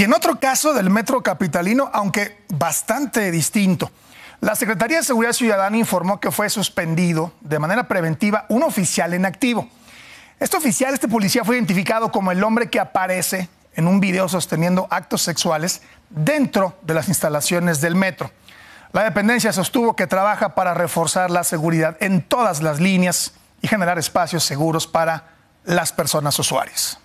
Y en otro caso del metro capitalino, aunque bastante distinto. La Secretaría de Seguridad Ciudadana informó que fue suspendido de manera preventiva un oficial en activo. Este oficial, este policía, fue identificado como el hombre que aparece en un video sosteniendo actos sexuales dentro de las instalaciones del metro. La dependencia sostuvo que trabaja para reforzar la seguridad en todas las líneas y generar espacios seguros para las personas usuarias.